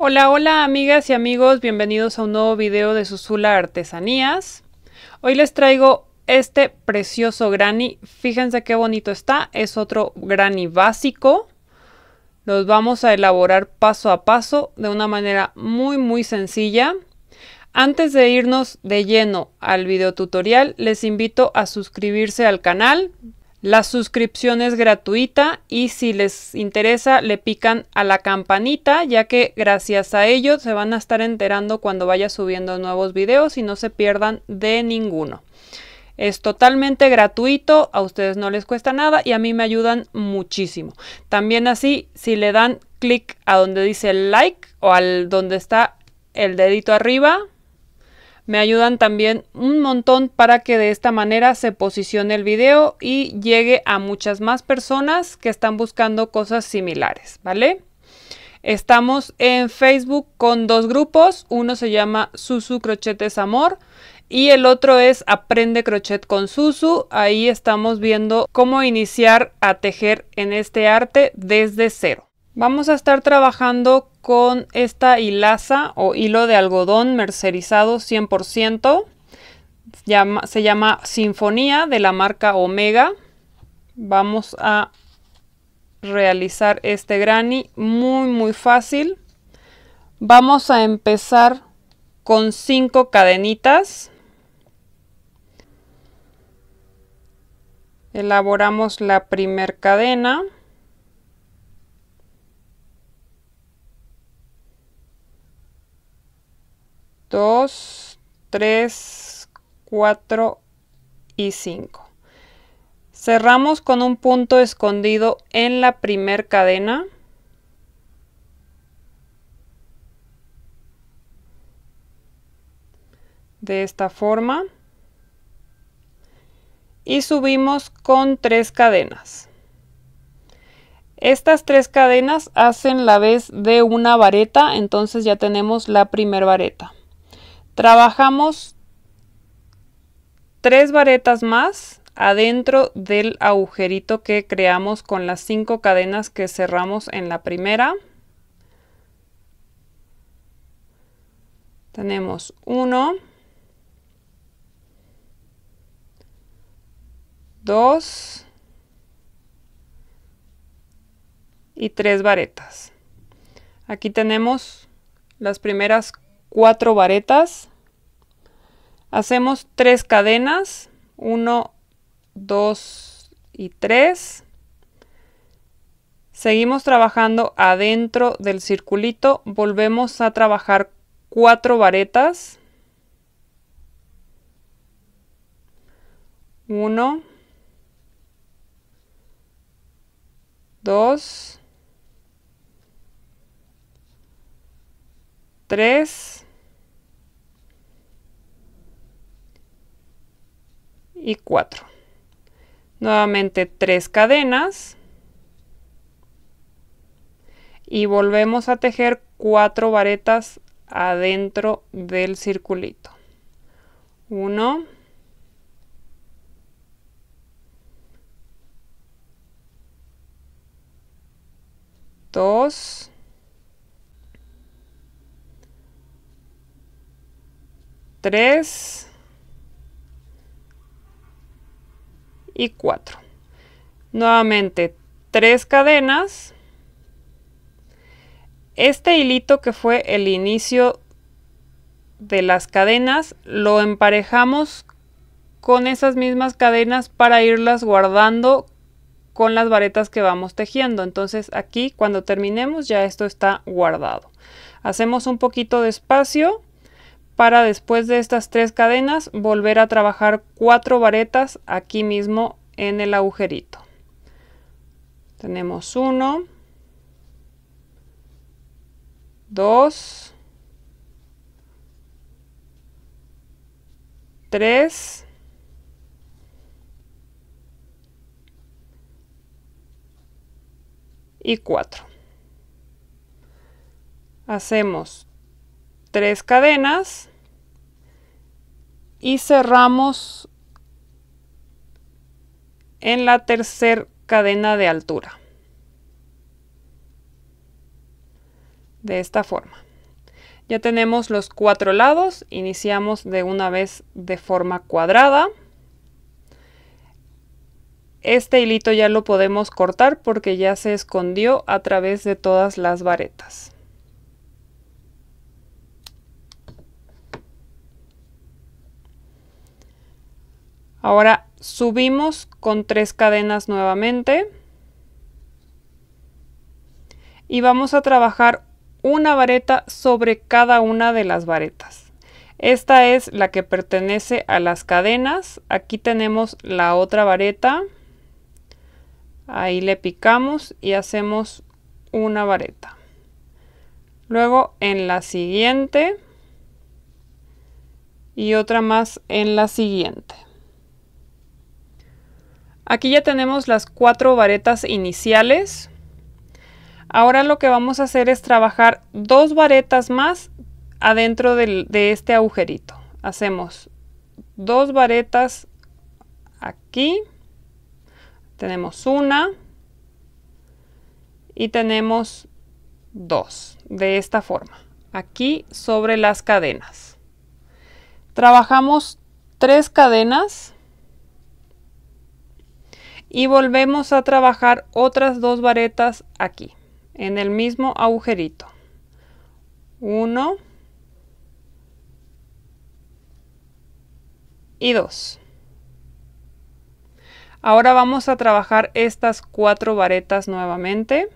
Hola, hola amigas y amigos, bienvenidos a un nuevo video de Susula Artesanías. Hoy les traigo este precioso granny, fíjense qué bonito está, es otro granny básico. Los vamos a elaborar paso a paso de una manera muy muy sencilla. Antes de irnos de lleno al video tutorial, les invito a suscribirse al canal la suscripción es gratuita y si les interesa le pican a la campanita ya que gracias a ello se van a estar enterando cuando vaya subiendo nuevos videos y no se pierdan de ninguno. Es totalmente gratuito, a ustedes no les cuesta nada y a mí me ayudan muchísimo. También así, si le dan clic a donde dice like o al donde está el dedito arriba, me ayudan también un montón para que de esta manera se posicione el video y llegue a muchas más personas que están buscando cosas similares, ¿vale? Estamos en Facebook con dos grupos, uno se llama Susu Crochetes Amor y el otro es Aprende Crochet con Susu. Ahí estamos viendo cómo iniciar a tejer en este arte desde cero. Vamos a estar trabajando con esta hilaza o hilo de algodón mercerizado 100%. se llama Sinfonía de la marca Omega. Vamos a realizar este granny muy muy fácil. Vamos a empezar con 5 cadenitas. Elaboramos la primer cadena. 2, 3, 4 y 5. Cerramos con un punto escondido en la primer cadena. De esta forma. Y subimos con tres cadenas. Estas tres cadenas hacen la vez de una vareta, entonces ya tenemos la primer vareta. Trabajamos tres varetas más adentro del agujerito que creamos con las cinco cadenas que cerramos en la primera. Tenemos 1, 2 y tres varetas. Aquí tenemos las primeras 4 varetas. Hacemos tres cadenas, 1, 2 y 3. Seguimos trabajando adentro del circulito, volvemos a trabajar cuatro varetas. 1, 2, 3 y 4. Nuevamente 3 cadenas y volvemos a tejer 4 varetas adentro del circulito. 1 2 3 y 4. Nuevamente, tres cadenas. Este hilito que fue el inicio de las cadenas lo emparejamos con esas mismas cadenas para irlas guardando con las varetas que vamos tejiendo. Entonces aquí cuando terminemos ya esto está guardado. Hacemos un poquito de espacio para después de estas tres cadenas volver a trabajar cuatro varetas aquí mismo en el agujerito. Tenemos 1, 2, 3, y 4. Hacemos tres cadenas y cerramos en la tercera cadena de altura. De esta forma. Ya tenemos los cuatro lados, iniciamos de una vez de forma cuadrada. Este hilito ya lo podemos cortar porque ya se escondió a través de todas las varetas. Ahora subimos con tres cadenas nuevamente. Y vamos a trabajar una vareta sobre cada una de las varetas. Esta es la que pertenece a las cadenas. Aquí tenemos la otra vareta. Ahí le picamos y hacemos una vareta. Luego en la siguiente y otra más en la siguiente. Aquí ya tenemos las cuatro varetas iniciales. Ahora lo que vamos a hacer es trabajar dos varetas más adentro de este agujerito. Hacemos dos varetas aquí. Tenemos una y tenemos dos de esta forma. Aquí sobre las cadenas. Trabajamos tres cadenas y volvemos a trabajar otras dos varetas aquí en el mismo agujerito 1 y 2 ahora vamos a trabajar estas cuatro varetas nuevamente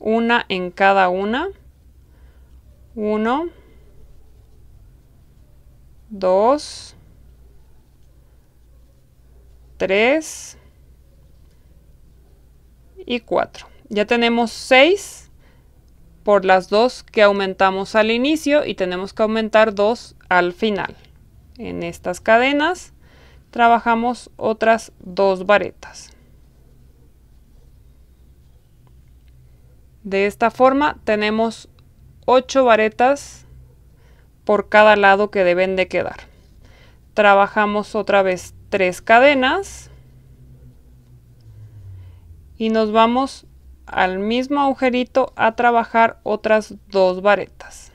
una en cada una 1 2 3 y 4. Ya tenemos 6 por las 2 que aumentamos al inicio y tenemos que aumentar 2 al final. En estas cadenas trabajamos otras 2 varetas. De esta forma tenemos 8 varetas por cada lado que deben de quedar. Trabajamos otra vez 3 cadenas y nos vamos al mismo agujerito a trabajar otras dos varetas.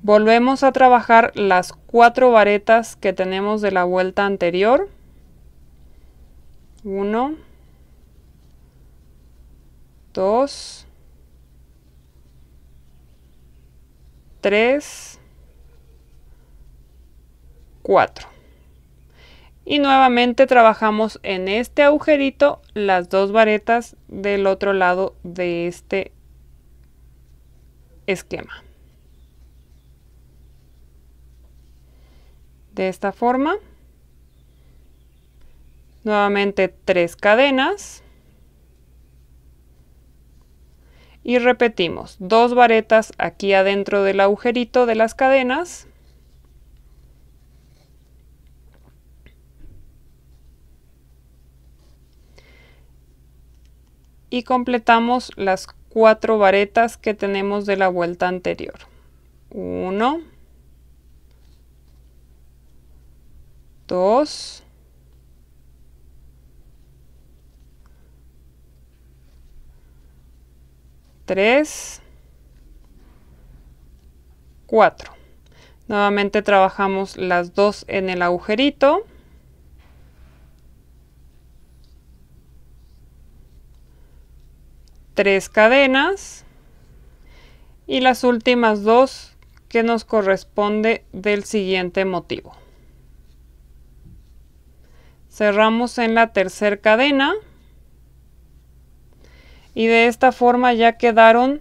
Volvemos a trabajar las cuatro varetas que tenemos de la vuelta anterior. uno dos tres 4. Y nuevamente trabajamos en este agujerito las dos varetas del otro lado de este esquema. De esta forma. Nuevamente tres cadenas. Y repetimos, dos varetas aquí adentro del agujerito de las cadenas. y completamos las cuatro varetas que tenemos de la vuelta anterior. 1, 2, 3, 4. Nuevamente trabajamos las dos en el agujerito. tres cadenas y las últimas dos que nos corresponde del siguiente motivo. Cerramos en la tercera cadena y de esta forma ya quedaron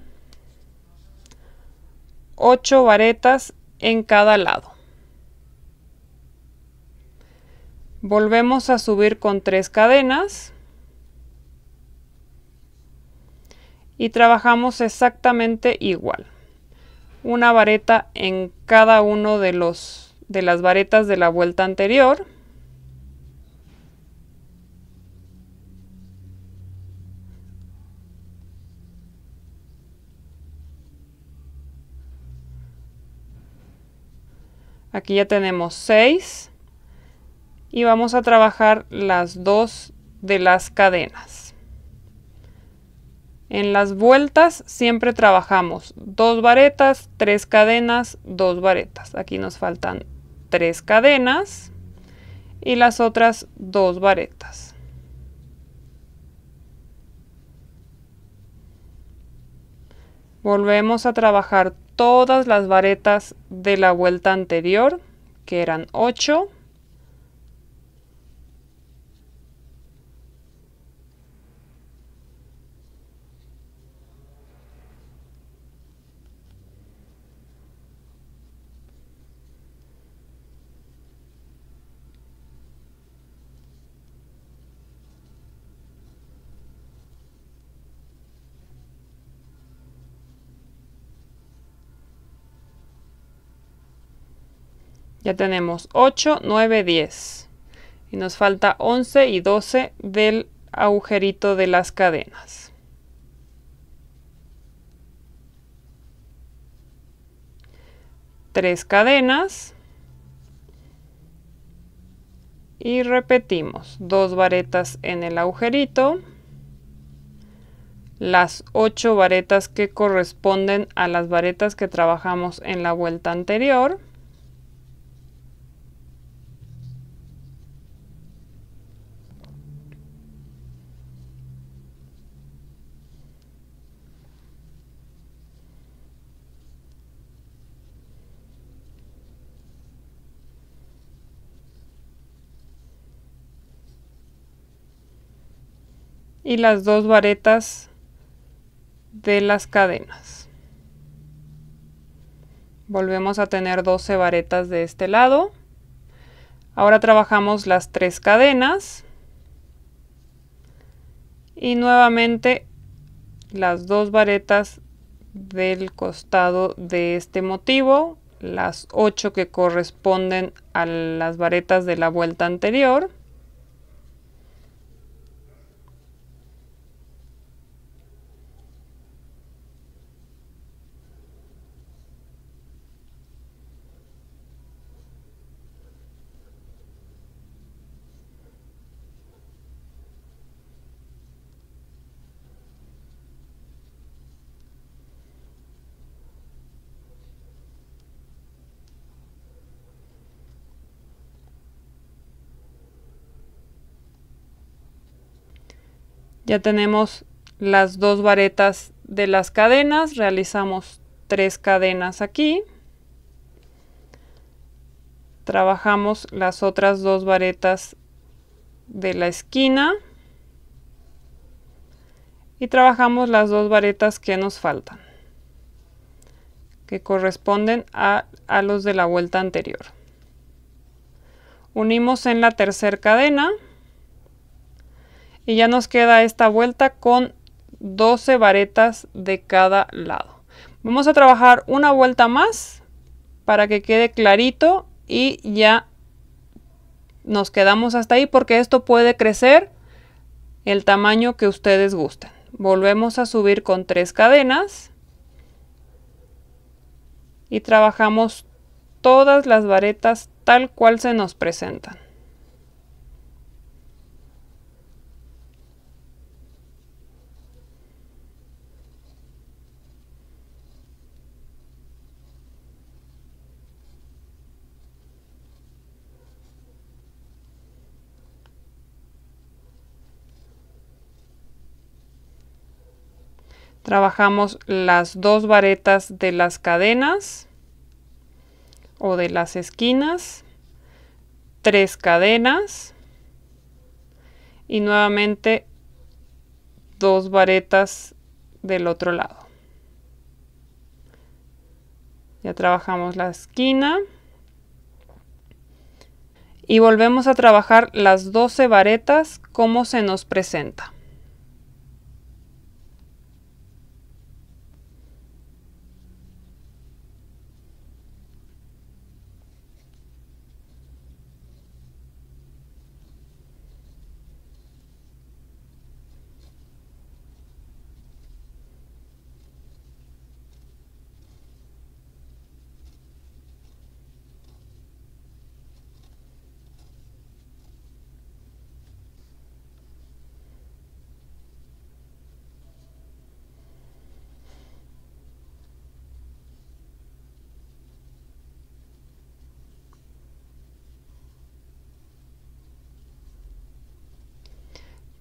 ocho varetas en cada lado. Volvemos a subir con tres cadenas y trabajamos exactamente igual. Una vareta en cada uno de, los, de las varetas de la vuelta anterior. Aquí ya tenemos seis. y vamos a trabajar las dos de las cadenas. En las vueltas siempre trabajamos dos varetas, tres cadenas, dos varetas. Aquí nos faltan tres cadenas y las otras dos varetas. Volvemos a trabajar todas las varetas de la vuelta anterior, que eran 8. Ya tenemos 8, 9, 10. Y nos falta 11 y 12 del agujerito de las cadenas. Tres cadenas. Y repetimos, dos varetas en el agujerito. Las 8 varetas que corresponden a las varetas que trabajamos en la vuelta anterior. y las dos varetas de las cadenas. Volvemos a tener 12 varetas de este lado. Ahora trabajamos las tres cadenas y nuevamente las dos varetas del costado de este motivo, las 8 que corresponden a las varetas de la vuelta anterior. Ya tenemos las dos varetas de las cadenas, realizamos tres cadenas aquí. Trabajamos las otras dos varetas de la esquina y trabajamos las dos varetas que nos faltan que corresponden a, a los de la vuelta anterior unimos en la tercera cadena y ya nos queda esta vuelta con 12 varetas de cada lado. Vamos a trabajar una vuelta más para que quede clarito y ya nos quedamos hasta ahí porque esto puede crecer el tamaño que ustedes gusten. Volvemos a subir con tres cadenas y trabajamos todas las varetas tal cual se nos presentan. trabajamos las dos varetas de las cadenas o de las esquinas, tres cadenas y nuevamente dos varetas del otro lado. Ya trabajamos la esquina y volvemos a trabajar las 12 varetas como se nos presenta.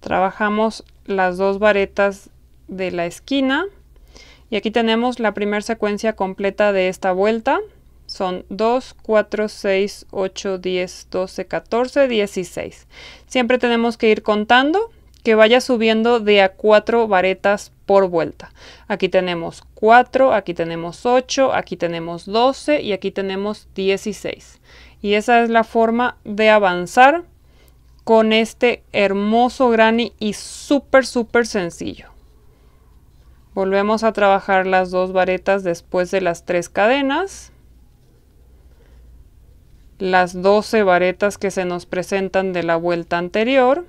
trabajamos las dos varetas de la esquina y aquí tenemos la primera secuencia completa de esta vuelta. Son 2, 4, 6, 8, 10, 12, 14, 16. Siempre tenemos que ir contando que vaya subiendo de a 4 varetas por vuelta. Aquí tenemos 4, aquí tenemos 8, aquí tenemos 12 y aquí tenemos 16. Y esa es la forma de avanzar con este hermoso granny y súper súper sencillo. Volvemos a trabajar las dos varetas después de las tres cadenas. Las 12 varetas que se nos presentan de la vuelta anterior.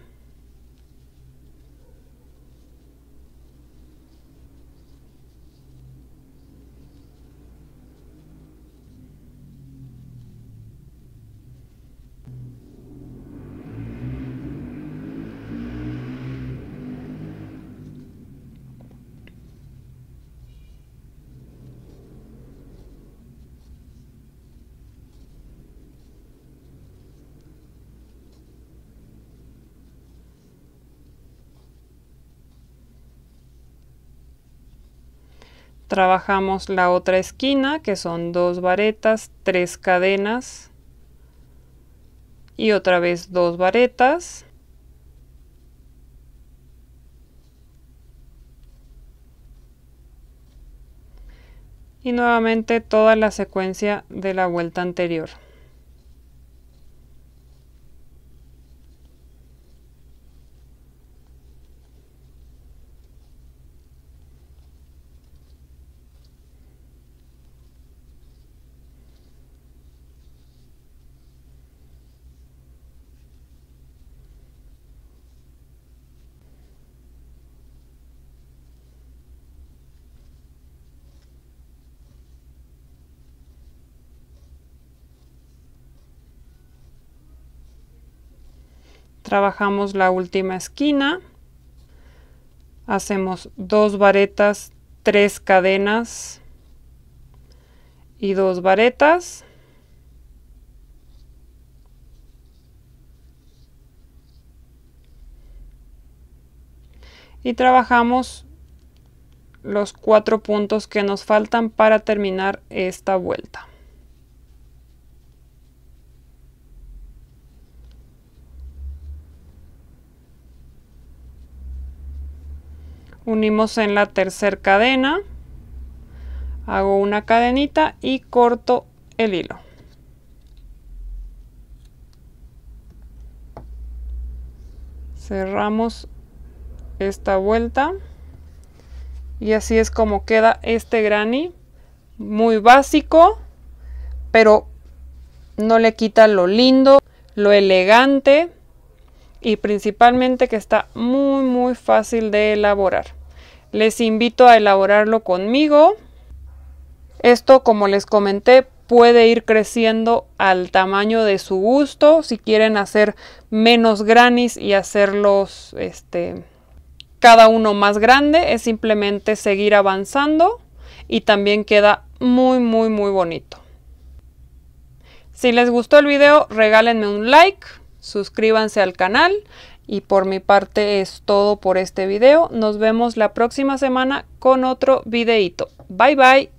trabajamos la otra esquina que son dos varetas, tres cadenas y otra vez dos varetas. Y nuevamente toda la secuencia de la vuelta anterior. trabajamos la última esquina, hacemos dos varetas, tres cadenas y dos varetas. Y trabajamos los cuatro puntos que nos faltan para terminar esta vuelta. unimos en la tercera cadena hago una cadenita y corto el hilo cerramos esta vuelta y así es como queda este granny muy básico pero no le quita lo lindo lo elegante y principalmente que está muy muy fácil de elaborar. Les invito a elaborarlo conmigo. Esto como les comenté puede ir creciendo al tamaño de su gusto. Si quieren hacer menos granis y hacerlos este, cada uno más grande, es simplemente seguir avanzando y también queda muy, muy, muy bonito. Si les gustó el video, regálenme un like suscríbanse al canal y por mi parte es todo por este video. Nos vemos la próxima semana con otro videito. Bye bye.